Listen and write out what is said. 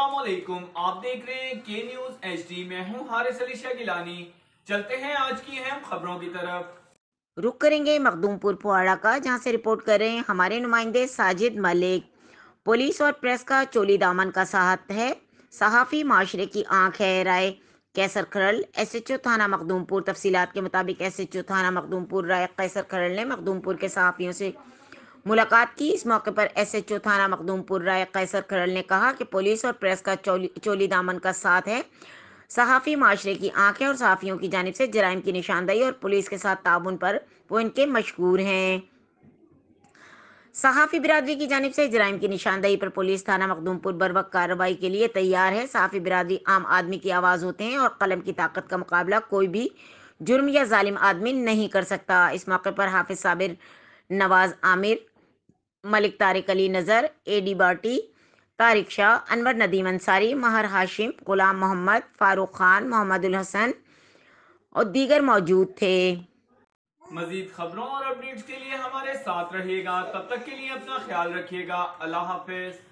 असलाकुम आप देख रहे हैं के न्यूज एच डी मैं हूँ हारिस अलीशा गिलानी चलते हैं आज की अहम खबरों की तरफ रुक करेंगे मखदूमपुर पुआड़ा का जहाँ से रिपोर्ट कर रहे हैं हमारे नुमाइंदे साजिद मलिक पुलिस और प्रेस का चोली दामन का साहत है सहाफ़ी माशरे की आंख है राय कैसर खरल एस एच ओ थाना मखदूमपुर तफसीत के मुताबिक एस एच ओ थाना मखदूमपुर राय कैसर खरल ने मखदूमपुर के सहाफ़ियों से मुलाकात की इस मौके पर एस एच ओ थाना मखदूमपुर राय कैसर खरल ने कहा कि पुलिस और प्रेस का चोली, चोली दामन का साथ है सहाफ़ी माशरे की आंखें और सहाफ़ियों की जानब से जराइम की निशानदही और पुलिस के साथ ताबन पर वो इनके मशहूर हैं सहाफ़ी बिरादरी की जानब से जराइम की निशानदही पर पुलिस थाना मखदूमपुर बर वक्त कार्रवाई के लिए तैयार है सहाफ़ी बिरादरी आम आदमी की आवाज़ होते हैं और कलम की ताकत का मुकाबला कोई भी जुर्म या जालिम आदमी नहीं कर सकता इस मौके पर हाफिज साबिर नवाज आमिर मलिक तारिक अली नज़र ए डी बाटी तारिक शाह अनवर नदीम अंसारी महर हाशिम गुलाम मोहम्मद फारूक खान मोहम्मद हसन और दीगर मौजूद थे मजीद खबरों और अपडेट्स के लिए हमारे साथ रहिएगा तब तक के लिए अपना ख्याल रखिएगा अल्लाह हाफिज